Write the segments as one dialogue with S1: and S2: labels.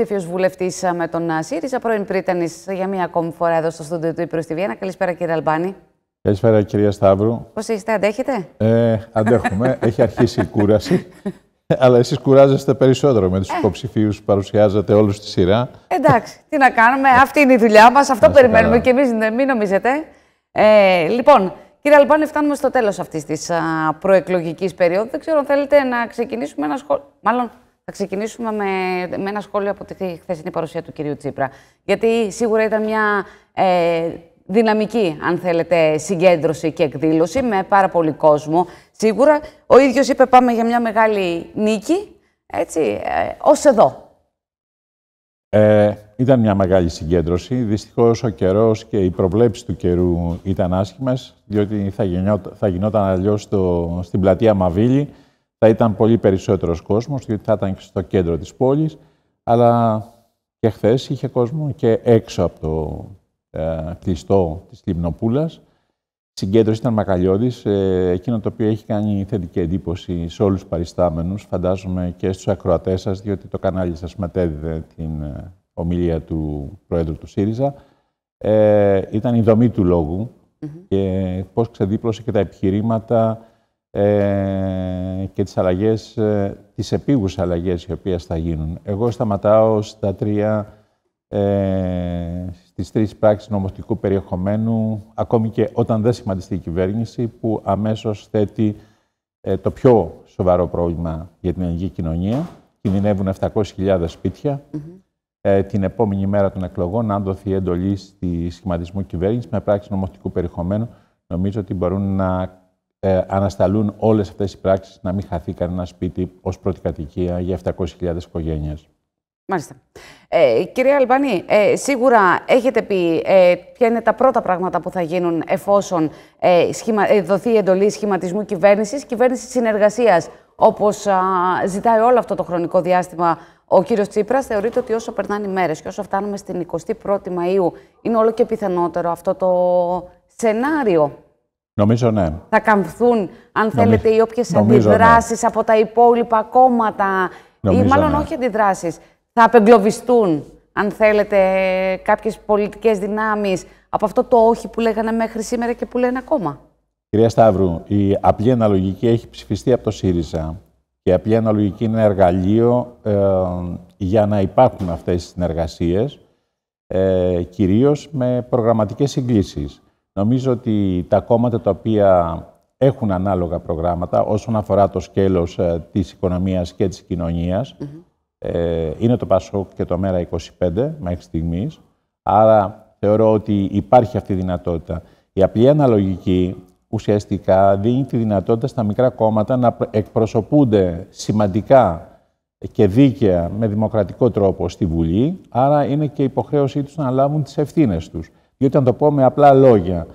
S1: υποψήφιος βουλευτής ε, με τον ε, ΣΥΡΙΖΑ, πρώην Πρίτανη, ε, για μία ακόμη φορά εδώ στο στούντιο του Ήπειρο στη Βιέννα. Καλησπέρα, κύριε Αλμπάνη.
S2: Καλησπέρα, κυρία Σταύρου.
S1: Πώς είστε, αντέχετε.
S2: Ε, αντέχουμε. Έχει αρχίσει η κούραση. Αλλά εσείς κουράζεστε περισσότερο με τους υποψηφίους που παρουσιάζετε όλους στη σειρά.
S1: Εντάξει, τι να κάνουμε. Αυτή είναι η δουλειά μας. Αυτό περιμένουμε κι και εμείς, ναι, μην νομίζετε. Ε, λοιπόν, κύριε Αλμπάνη, φτάνουμε στο τέλος αυτής της προεκλογικής περίοδου. Δεν ξέρω αν θέλετε να ξεκινήσουμε ένα σχόλιο. Μάλλον θα ξεκινήσουμε με, με ένα σχόλιο από τη χθεσινή παρουσία του κυρίου Τσίπρα. Γιατί σίγουρα ήταν μια ε, δυναμική, αν θέλετε, συγκέντρωση και εκδήλωση με πάρα πολύ κόσμο. Σίγουρα ο ίδιος είπε πάμε για μια μεγάλη νίκη, έτσι, ε, ως εδώ.
S2: Ε, ήταν μια μεγάλη συγκέντρωση. Δυστυχώς ο καιρός και οι προβλέψεις του καιρού ήταν άσχημες, διότι θα, γινόταν, θα γινόταν αλλιώς στην πλατεία Μαβίλη, θα ήταν πολύ περισσότερος κόσμος, γιατί θα ήταν και στο κέντρο της πόλης, αλλά και χθες είχε κόσμο και έξω από το ε, κλειστό της Λιμνοπούλας. Η συγκέντρωση ήταν μακαλιώδης, ε, εκείνο το οποίο έχει κάνει θετική εντύπωση σε όλους τους παριστάμενους, φαντάζομαι και στους ακροατές σας, διότι το κανάλι σας μετέδιδε την ε, ομιλία του Προέδρου του ΣΥΡΙΖΑ. Ε, ήταν η δομή του λογου και πώς ξεδίπλωσε και τα επιχειρήματα ε, και τις αλλαγές, ε, τις επίγους αλλαγές οι οποίες θα γίνουν. Εγώ σταματάω στα τρία, ε, στις τρεις πράξεις νομοθετικού περιεχομένου, ακόμη και όταν δεν σχηματιστεί η κυβέρνηση, που αμέσως θέτει ε, το πιο σοβαρό πρόβλημα για την ελληνική κοινωνία. Κινδυνεύουν 700.000 σπίτια. Ε, την επόμενη μέρα των εκλογών, αν δοθεί εντολή στη σχηματισμού κυβέρνησης με πράξη νομοθετικού περιεχομένου, νομίζω ότι μπορούν να ε, ανασταλούν όλες αυτές οι πράξεις να μην χαθεί κανένα σπίτι ως πρώτη κατοικία για 700.000 οικογένειες.
S1: Μάλιστα. Ε, κυρία Αλμπανή, ε, σίγουρα έχετε πει ε, ποια είναι τα πρώτα πράγματα που θα γίνουν εφόσον ε, σχημα, δοθεί εντολή σχηματισμού κυβέρνησης, κυβέρνησης συνεργασίας, όπως ζητάει όλο αυτό το χρονικό διάστημα ο κύριος Τσίπρας. Θεωρείτε ότι όσο περνάνε οι μέρες και όσο φτάνουμε στην 21η Μαΐου, είναι όλο και πιθανότερο αυτό το σενάριο Νομίζω ναι. Θα καμφθούν, αν θέλετε, οι όποιες ναι. αντιδράσεις από τα υπόλοιπα κόμματα. ή μάλλον ναι. όχι αντιδράσεις. Θα απεγκλωβιστούν, αν θέλετε, κάποιες πολιτικές δυνάμεις από αυτό το όχι που λέγανε μέχρι σήμερα και που λένε ακόμα.
S2: Κυρία Σταύρου, η απλή αναλογική έχει ψηφιστεί από το ΣΥΡΙΖΑ. Και η απλή αναλογική είναι εργαλείο ε, για να υπάρχουν αυτές οι συνεργασίες, ε, κυρίως με προγραμματικές συγκλήσεις. Νομίζω ότι τα κόμματα τα οποία έχουν ανάλογα προγράμματα όσον αφορά το σκέλος ε, της οικονομίας και της κοινωνίας. Ε, είναι το ΠΑΣΟΚ και το ΜΕΡΑ25 μέχρι στιγμής. Άρα θεωρώ ότι υπάρχει αυτή η δυνατότητα. Η απλή αναλογική ουσιαστικά δίνει τη δυνατότητα στα μικρά κόμματα να εκπροσωπούνται σημαντικά και δίκαια με δημοκρατικό τρόπο στη Βουλή, άρα είναι και υποχρέωσή τους να λάβουν τις ευθύνες τους. Διότι αν το πω με απλά λόγια,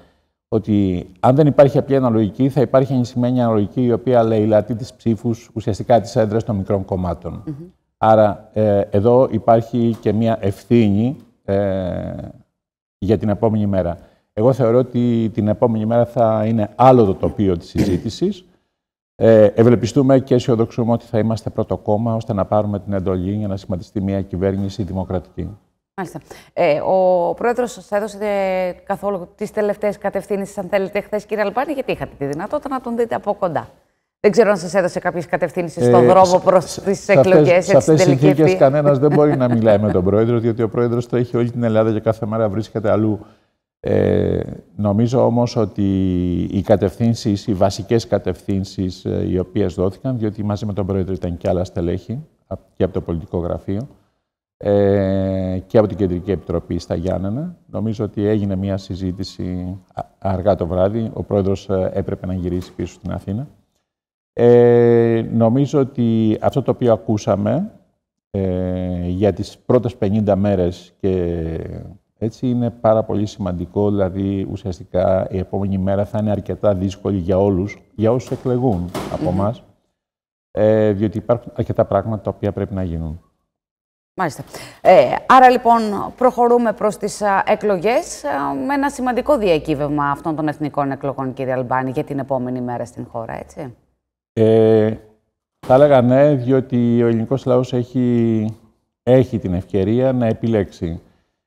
S2: ότι αν δεν υπάρχει απλή αναλογική, θα υπάρχει ενισχυμένη αναλογική η οποία λατή τι ψήφους ουσιαστικά της έδρε των μικρών κομμάτων. Άρα ε, εδώ υπάρχει και μια ευθύνη ε, για την επόμενη μέρα. Εγώ θεωρώ ότι την επόμενη μέρα θα είναι άλλο το τοπίο της συζήτησης. Ε, ευελπιστούμε και αισιοδοξούμε ότι θα είμαστε πρώτο κόμμα ώστε να πάρουμε την εντολή για να σχηματιστεί μια κυβέρνηση δημοκρατική.
S1: Μάλιστα. Ε, ο πρόεδρος σας έδωσε ε, καθόλου τις τελευταίες κατευθύνσεις, αν θέλετε, χθες, κύριε Αλμπάνη, γιατί είχατε τη δυνατότητα να τον δείτε από κοντά. Δεν ξέρω αν σας έδωσε κάποιες κατευθύνσεις στον ε, δρόμο προ τι εκλογές. Σε αυτέ τι συνθήκε,
S2: κανένας δεν μπορεί να μιλάει με τον πρόεδρο, διότι ο πρόεδρος έχει όλη την Ελλάδα και κάθε μέρα βρίσκεται αλλού. Ε, νομίζω όμως ότι οι κατευθύνσεις, οι βασικές κατευθύνσεις ε, οι οποίες δόθηκαν, διότι μαζί με τον Πρόεδρο ήταν και άλλα στελέχη και από το πολιτικό γραφείο, ε, και από την Κεντρική Επιτροπή στα Γιάννενα. Νομίζω ότι έγινε μια συζήτηση αργά το βράδυ. Ο πρόεδρος ε, έπρεπε να γυρίσει πίσω στην Αθήνα. Ε, νομίζω ότι αυτό το οποίο ακούσαμε ε, για τις πρώτες 50 μέρες και έτσι είναι πάρα πολύ σημαντικό, δηλαδή ουσιαστικά η επόμενη μέρα θα είναι αρκετά δύσκολη για όλους, για όσους εκλεγούν από εμά, διότι υπάρχουν αρκετά πράγματα τα οποία πρέπει να γίνουν.
S1: Μάλιστα. Ε, άρα λοιπόν προχωρούμε προς τις εκλογές με ένα σημαντικό διακύβευμα αυτών των εθνικών εκλογών, κύριε Αλμπάνη, για την επόμενη μέρα στην χώρα, έτσι.
S2: Ε, θα έλεγα ναι, διότι ο ελληνικός λαός έχει, έχει την ευκαιρία να επιλέξει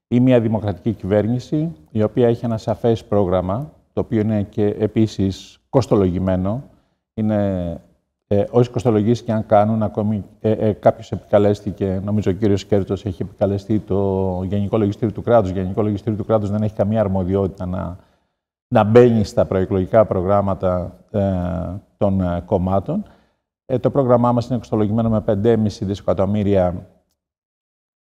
S2: ή μια δημοκρατική κυβέρνηση, η οποία έχει ένα σαφές πρόγραμμα, το οποίο είναι και επίσης κοστολογημένο, είναι ε, όσοι κοστολογήσει και αν κάνουν, ακόμη ε, ε, κάποιος επικαλέστηκε, νομίζω ο κύριος Κέρτος έχει επικαλεστεί το Γενικό Λογιστήριο του Κράτους. Το Γενικό Λογιστήριο του Κράτους δεν έχει καμία αρμοδιότητα να, να μπαίνει στα προεκλογικά προγράμματα ε, των ε, κομμάτων. Ε, το πρόγραμμά μας είναι κοστολογημένο με 5,5 δισεκατομμύρια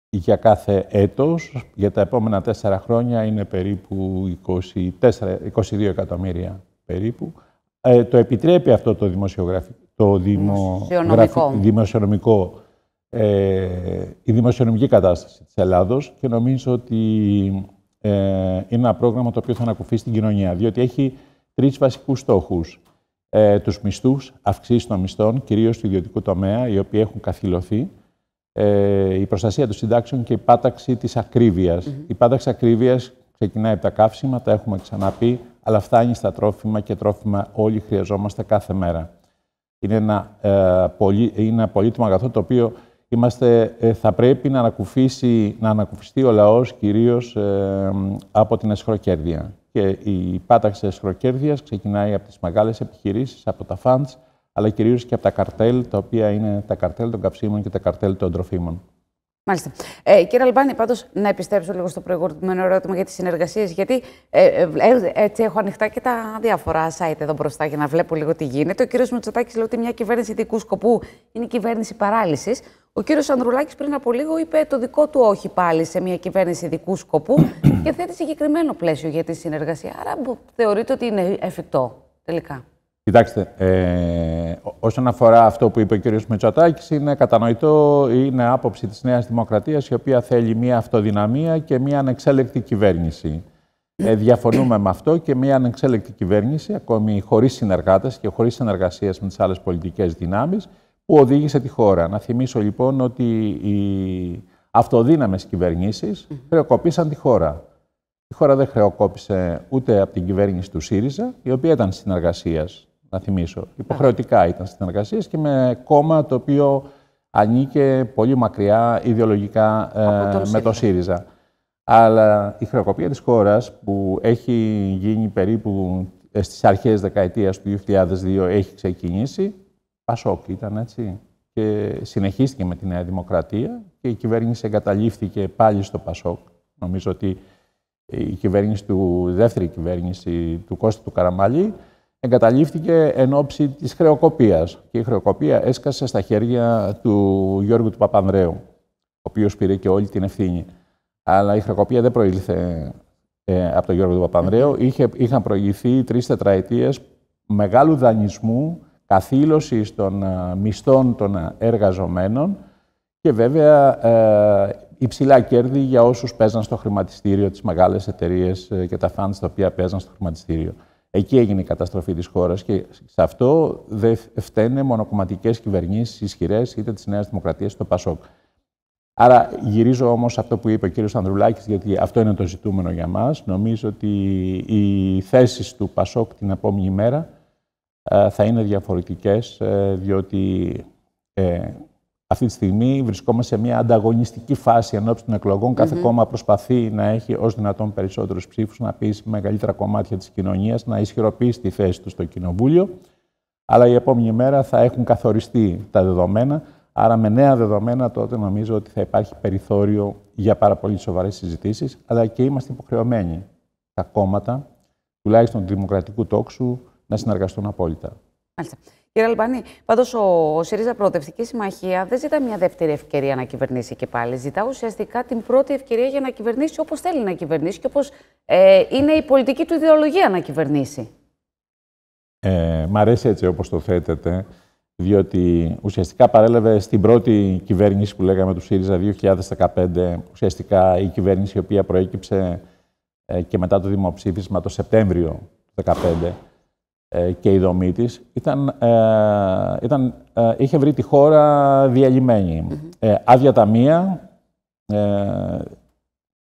S2: για κάθε έτος. Για τα επόμενα τέσσερα χρόνια είναι περίπου 24, 22 εκατομμύρια περίπου. Ε, το επιτρέπει αυτό το δημοσιογραφικό το δημοσιονομικό, ε, η δημοσιονομική κατάσταση της Ελλάδος και νομίζω ότι ε, είναι ένα πρόγραμμα το οποίο θα ανακουφίσει στην κοινωνία, διότι έχει τρεις βασικούς στόχους. Ε, τους μισθούς, αυξήσεις των μισθών, κυρίως του ιδιωτικού τομέα, οι οποίοι έχουν καθυλωθεί, ε, η προστασία των συντάξεων και η πάταξη της ακριβειας Η πάταξη ακρίβειας ξεκινάει από τα καύσιμα, τα έχουμε ξαναπεί, αλλά φτάνει στα τρόφιμα και τρόφιμα όλοι χρειαζόμαστε κάθε μέρα. Είναι ένα, ε, πολύ, είναι ένα πολύτιμο αγαθό το οποίο είμαστε, ε, θα πρέπει να, να ανακουφιστεί ο λαός κυρίως ε, από την εσχροκέρδεια. Και η πάταξη της εσχροκέρδειας ξεκινάει από τις μεγάλες επιχειρήσεις, από τα φαντς, αλλά κυρίως και από τα καρτέλ, τα οποία είναι τα καρτέλ των καυσίμων και τα καρτέλ των τροφίμων.
S1: Μάλιστα. Ε, κύριε Αλμπάνη, πάντως να επιστρέψω λίγο στο προηγούμενο ερώτημα για τις συνεργασίες, γιατί ε, ε, ε, έτσι έχω ανοιχτά και τα διάφορα site εδώ μπροστά για να βλέπω λίγο τι γίνεται. Ο κύριος Μητσοτάκης λέει ότι μια κυβέρνηση δικού σκοπού είναι η κυβέρνηση παράλυσης. Ο κύριος Ανδρουλάκης πριν από λίγο είπε το δικό του όχι πάλι σε μια κυβέρνηση δικού σκοπού και θέτει συγκεκριμένο πλαίσιο για τη συνεργασία. Άρα θεωρείται ότι είναι εφικτό τελικά.
S2: Κοιτάξτε, ε, όσον αφορά αυτό που είπε ο κ. Μητσοτάκη, είναι κατανοητό, είναι άποψη της Νέας Δημοκρατίας, η οποία θέλει μια αυτοδυναμία και μια ανεξέλεκτη κυβέρνηση. Ε, διαφωνούμε με αυτό και μια ανεξέλεκτη κυβέρνηση, ακόμη χωρίς συνεργάτες και χωρίς συνεργασίες με τις άλλες πολιτικές δυνάμεις, που οδήγησε τη χώρα. Να θυμίσω λοιπόν ότι οι αυτοδύναμες κυβερνήσεις χρεοκοπήσαν τη χώρα. Η χώρα δεν χρεοκόπησε ούτε από την κυβέρνηση του ΣΥΡΙΖΑ, η οποία ήταν συνεργασίας να θυμίσω. Υποχρεωτικά ήταν στις συνεργασίες και με κόμμα το οποίο ανήκε πολύ μακριά ιδεολογικά ε, με το ΣΥΡΙΖΑ. Αλλά η χρεοκοπία της χώρας που έχει γίνει περίπου ε, στις αρχές δεκαετίας του 2002 έχει ξεκινήσει, Πασόκ ήταν έτσι και συνεχίστηκε με τη Νέα Δημοκρατία και η κυβέρνηση εγκαταλείφθηκε πάλι στο Πασόκ. Νομίζω ότι η κυβέρνηση του, δεύτερη κυβέρνηση του Κώστα του Καραμαλή εγκαταλείφθηκε εν ώψη της χρεοκοπίας. Και η χρεοκοπία έσκασε στα χέρια του Γιώργου του Παπανδρέου, ο οποίος πήρε και όλη την ευθύνη. Αλλά η χρεοκοπία δεν προήλθε ε, από τον Γιώργο του Παπανδρέου. Είχε, είχαν προηγηθεί τρεις τετραετίες μεγάλου δανεισμού, καθήλωσης των ε, μισθών των εργαζομένων και βέβαια ε, υψηλά κέρδη για όσους παίζαν στο χρηματιστήριο, τις μεγάλες εταιρείες και τα funds τα οποία παίζαν στο χρηματιστήριο. Εκεί έγινε η καταστροφή της χώρας και σε αυτό δεν φταίνε μονοκομματικές κυβερνήσεις ισχυρές είτε της Νέας Δημοκρατίας είτε το ΠΑΣΟΚ. Άρα γυρίζω όμως σε αυτό που είπε ο κύριος Ανδρουλάκης, γιατί αυτό είναι το ζητούμενο για μας. Νομίζω ότι οι θέσεις του ΠΑΣΟΚ την επόμενη μέρα ε, θα είναι διαφορετικές ε, διότι ε, αυτή τη στιγμή βρισκόμαστε σε μια ανταγωνιστική φάση ενώπιση των εκλογών. Κάθε κόμμα προσπαθεί να έχει ως δυνατόν περισσότερους ψήφους, να πει μεγαλύτερα κομμάτια της κοινωνίας, να ισχυροποιήσει τη θέση του στο κοινοβούλιο. Αλλά η επόμενη μέρα θα έχουν καθοριστεί τα δεδομένα. Άρα, με νέα δεδομένα, τότε νομίζω ότι θα υπάρχει περιθώριο για πάρα πολύ σοβαρές συζητήσεις. Αλλά και είμαστε υποχρεωμένοι τα κόμματα, τουλάχιστον του δημοκρατικού τόξου, να συνεργαστούν απόλυτα.
S1: Μάλιστα. Κύριε Αλμπανή, πάντως ο, ΣΥΡΙΖΑ Προοδευτική Συμμαχία δεν ζητά μια δεύτερη ευκαιρία να κυβερνήσει και πάλι. Ζητά ουσιαστικά την πρώτη ευκαιρία για να κυβερνήσει όπως θέλει να κυβερνήσει και όπως ε, είναι η πολιτική του ιδεολογία να κυβερνήσει.
S2: Ε, μ' αρέσει έτσι όπως το θέτετε, διότι ουσιαστικά παρέλαβε στην πρώτη κυβέρνηση που λέγαμε του ΣΥΡΙΖΑ 2015, ουσιαστικά η κυβέρνηση η οποία προέκυψε ε, και μετά το δημοψήφισμα το Σεπτέμβριο του 2015 ε, και η δομή της ήταν, ε, ήταν, ε, είχε βρει τη χώρα Ε, άδεια ταμεία,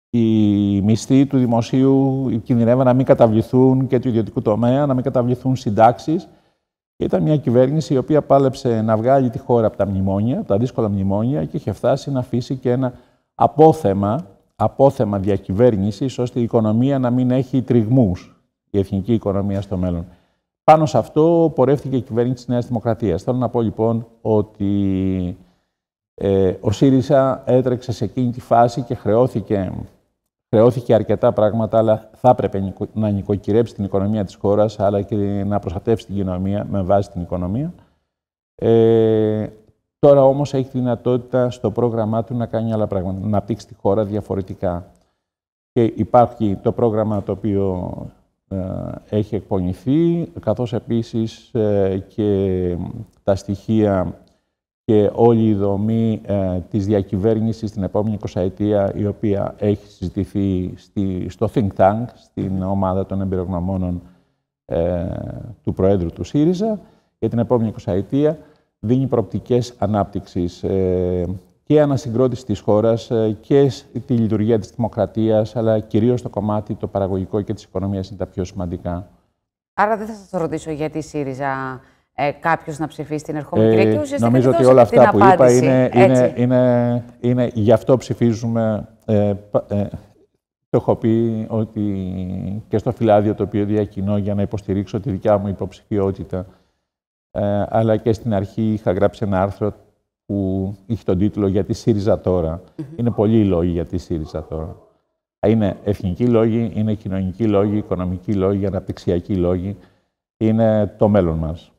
S2: οι μισθοί του δημοσίου κινδυνεύαν να μην καταβληθούν και του ιδιωτικού τομέα, να μην καταβληθούν συντάξεις. ήταν μια κυβέρνηση η οποία πάλεψε να βγάλει τη χώρα από τα μνημόνια, από τα δύσκολα μνημόνια και είχε φτάσει να αφήσει και ένα απόθεμα, απόθεμα διακυβέρνησης ώστε η οικονομία να μην έχει τριγμούς, η εθνική οικονομία στο μέλλον. Πάνω σε αυτό πορεύτηκε η κυβέρνηση της Νέας Δημοκρατίας. Θέλω να πω λοιπόν ότι ε, ο ΣΥΡΙΖΑ έτρεξε σε εκείνη τη φάση και χρεώθηκε, χρεώθηκε αρκετά πράγματα, αλλά θα έπρεπε να νοικοκυρέψει την οικονομία της χώρας, αλλά και να προστατεύσει την κοινωνία με βάση την οικονομία. Ε, τώρα όμως έχει τη δυνατότητα στο πρόγραμμά του να κάνει άλλα πράγματα, να αναπτύξει τη χώρα διαφορετικά. Και υπάρχει το πρόγραμμα το οποίο ε, έχει εκπονηθεί, καθώς επίσης ε, και τα στοιχεία και όλη η δομή ε, της διακυβέρνησης την επόμενη 20 ετία, η οποία έχει συζητηθεί στο Think Tank, στην ομάδα των εμπειρογνωμόνων του Προέδρου του ΣΥΡΙΖΑ, για την επόμενη 20 ετία δίνει προοπτικές ανάπτυξης και ανασυγκρότηση της χώρας ε, και τη λειτουργία της δημοκρατίας, αλλά κυρίως το κομμάτι το παραγωγικό και της οικονομίας είναι τα πιο σημαντικά.
S1: Άρα δεν θα σας ρωτήσω γιατί η ΣΥΡΙΖΑ ε, κάποιος να ψηφίσει την ερχόμενη ε, νομίζω ότι όλα αυτά που είπα είναι, είναι,
S2: είναι, είναι, γι' αυτό ψηφίζουμε. Ε, ε, το έχω πει ότι και στο φυλάδιο το οποίο διακοινώ για να υποστηρίξω τη δικιά μου υποψηφιότητα. Ε, αλλά και στην αρχή είχα γράψει ένα άρθρο που είχε τον τίτλο «Για τη ΣΥΡΙΖΑ τώρα». Mm -hmm. Είναι πολλοί οι λόγοι για τη ΣΥΡΙΖΑ τωρα ειναι εθνικοί λόγοι, είναι κοινωνικοί λόγοι, οικονομικοί λόγοι, αναπτυξιακοί λόγοι. Είναι το μέλλον μας.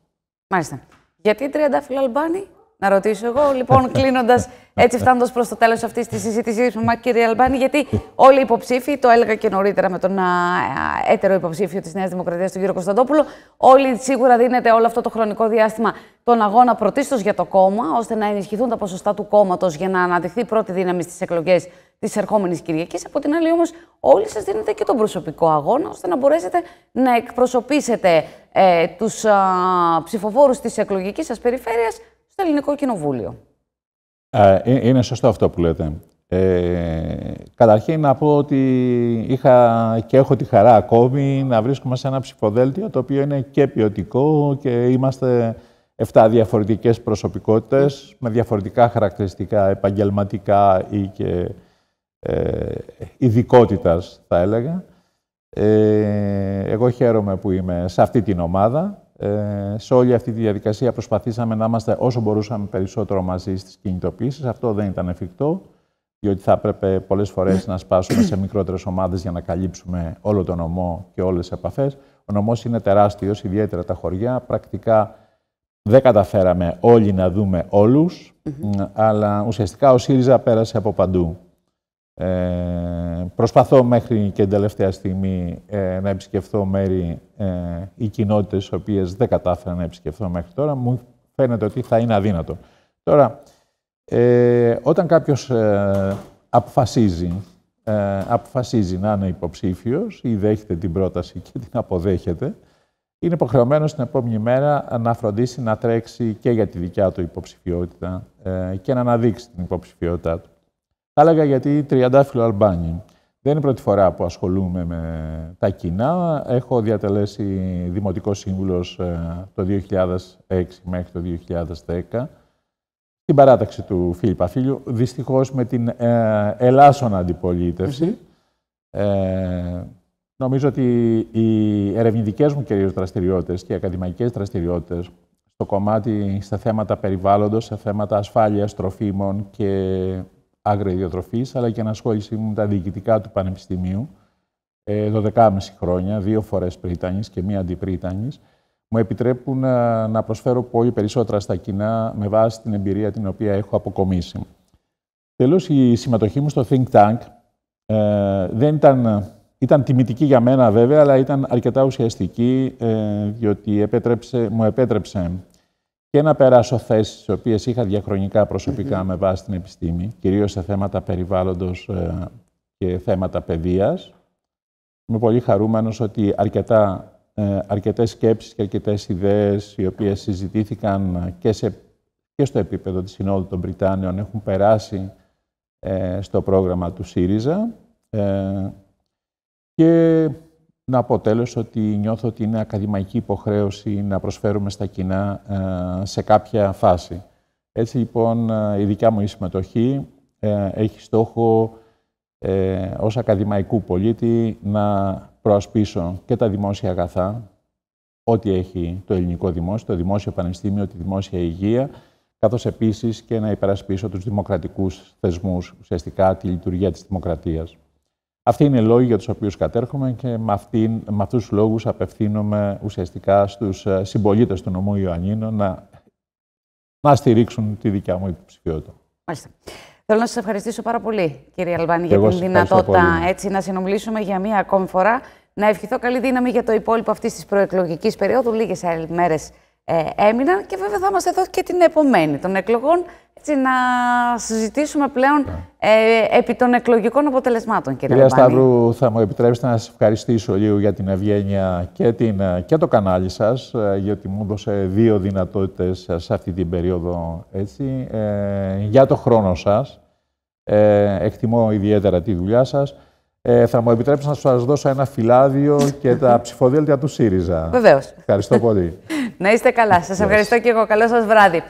S1: Μάλιστα. Γιατί 30 Αλμπάνη? να ρωτήσω εγώ. Λοιπόν, κλείνοντας, έτσι φτάνοντας προς το τέλος αυτής της συζήτησης μα, κύριε Αλμπάνη, γιατί όλοι οι υποψήφοι, το έλεγα και νωρίτερα με τον έτερο υποψήφιο της Νέας Δημοκρατίας, τον κύριο Κωνσταντόπουλο, όλοι σίγουρα δίνεται όλο αυτό το χρονικό διάστημα τον αγώνα πρωτίστως για το κόμμα, ώστε να ενισχυθούν τα ποσοστά του κόμματος για να αναδειχθεί πρώτη δύναμη στις εκλογές της ερχόμενης Κυριακής. Από την άλλη, όμως, όλοι σας δίνετε και τον προσωπικό αγώνα, ώστε να μπορέσετε να εκπροσωπήσετε ε, τους ψηφοφόρους της εκλογικής σας περιφέρειας στο Ελληνικό Κοινοβούλιο.
S2: Ε, ε, είναι σωστό αυτό που λέτε. Ε, καταρχήν να πω ότι είχα και έχω τη χαρά ακόμη να βρίσκομαι σε ένα ψηφοδέλτιο το οποίο είναι και ποιοτικό και είμαστε 7 διαφορετικές προσωπικότητες με διαφορετικά χαρακτηριστικά επαγγελματικά ή και ε, θα έλεγα. Ε, εγώ χαίρομαι που είμαι σε αυτή την ομάδα ε, σε όλη αυτή τη διαδικασία προσπαθήσαμε να είμαστε όσο μπορούσαμε περισσότερο μαζί στις κινητοποιήσει. Αυτό δεν ήταν εφικτό, διότι θα έπρεπε πολλές φορές να σπάσουμε σε μικρότερες ομάδες για να καλύψουμε όλο τον νομό και όλες τις επαφές. Ο νομός είναι τεράστιος, ιδιαίτερα τα χωριά. Πρακτικά δεν καταφέραμε όλοι να δούμε όλους, αλλά ουσιαστικά ο ΣΥΡΙΖΑ πέρασε από παντού. Ε, προσπαθώ μέχρι και την τελευταία στιγμή ε, να επισκεφθώ μέρη ε, ή κοινότητε οι οποίες δεν κατάφερα να επισκεφθώ μέχρι τώρα. Μου φαίνεται ότι θα είναι αδύνατο. Τώρα, ε, όταν κάποιος ε, αποφασίζει, αποφασίζει να είναι υποψήφιος ή δέχεται την πρόταση και την αποδέχεται, είναι υποχρεωμένος την επόμενη μέρα να φροντίσει να τρέξει και για τη δικιά του υποψηφιότητα και να αναδείξει την υποψηφιότητά του. Θα έλεγα γιατί τριαντάφυλλο Αλμπάνι. Δεν είναι η πρώτη φορά που ασχολούμαι με τα κοινά. Έχω διατελέσει δημοτικός σύμβουλος ε, το 2006 μέχρι το 2010 στην παράταξη του Φίλιππα Φίλιου, Δυστυχώς με την ε, Ελλάσσονα αντιπολίτευση. Ε, νομίζω ότι οι ερευνητικές μου κυρίως δραστηριότητες και οι ακαδημαϊκές δραστηριότητες στο κομμάτι, στα θέματα περιβάλλοντος, σε θέματα ασφάλειας, τροφίμων και αλλά και ανασχόλησή μου με τα διοικητικά του Πανεπιστημίου, 12,5 ε, χρόνια, δύο φορές πρίτανης και μία αντιπρίτανης, μου επιτρέπουν να προσφέρω πολύ περισσότερα στα κοινά με βάση την εμπειρία την οποία έχω αποκομίσει. Τέλος, η συμμετοχή μου στο Think Tank ε, δεν ήταν, ήταν τιμητική για μένα βέβαια, αλλά ήταν αρκετά ουσιαστική, ε, διότι επέτρεψε, μου επέτρεψε και να περάσω θέσεις τις οποίες είχα διαχρονικά προσωπικά με βάση την επιστήμη, κυρίως σε θέματα περιβάλλοντος ε, και θέματα παιδείας. Είμαι πολύ χαρούμενος ότι αρκετά, ε, αρκετές σκέψεις και αρκετές ιδέες οι οποίες συζητήθηκαν και, σε, και στο επίπεδο της Συνόδου των Βρυτάνιων έχουν περάσει ε, στο πρόγραμμα του ΣΥΡΙΖΑ να πω ότι νιώθω ότι είναι ακαδημαϊκή υποχρέωση να προσφέρουμε στα κοινά ε, σε κάποια φάση. Έτσι λοιπόν ε, η δικιά μου η συμμετοχή ε, έχει στόχο ε, ως ακαδημαϊκού πολίτη να προασπίσω και τα δημόσια αγαθά, ό,τι έχει το ελληνικό δημόσιο, το δημόσιο πανεπιστήμιο, τη δημόσια υγεία, καθώς επίσης και να υπερασπίσω τους δημοκρατικούς θεσμούς, ουσιαστικά τη λειτουργία της δημοκρατίας. Αυτοί είναι οι λόγοι για τους οποίους κατέρχομαι και με, αυτήν, με αυτούς τους λόγους απευθύνομαι ουσιαστικά στους ε, συμπολίτες του νομού Ιωαννίνων να, να στηρίξουν τη δικιά μου υποψηφιότητα.
S1: Μάλιστα. Θέλω να σας ευχαριστήσω πάρα πολύ, κύριε Αλβάνη, για την δυνατότητα έτσι να συνομιλήσουμε για μία ακόμη φορά. Να ευχηθώ καλή δύναμη για το υπόλοιπο αυτής της προεκλογικής περίοδου. Λίγες μέρες ε, έμειναν και βέβαια θα είμαστε εδώ και την επομένη των εκλογών έτσι να συζητήσουμε πλέον ναι. ε, επί των εκλογικών αποτελεσμάτων, κύριε Κυρία Σταύρου,
S2: θα μου επιτρέψετε να σας ευχαριστήσω λίγο για την ευγένεια και, την, ε, και το κανάλι σας, ε, γιατί μου έδωσε δύο δυνατότητες σε αυτή την περίοδο, έτσι, ε, για το χρόνο σας. Ε, εκτιμώ ιδιαίτερα τη δουλειά σας. Ε, θα μου επιτρέψετε να σας δώσω ένα φυλάδιο και τα ψηφοδέλτια του ΣΥΡΙΖΑ. Βεβαίως. Ευχαριστώ πολύ.
S1: να είστε καλά. Σας ευχαριστώ και εγώ. Καλό σας βράδυ.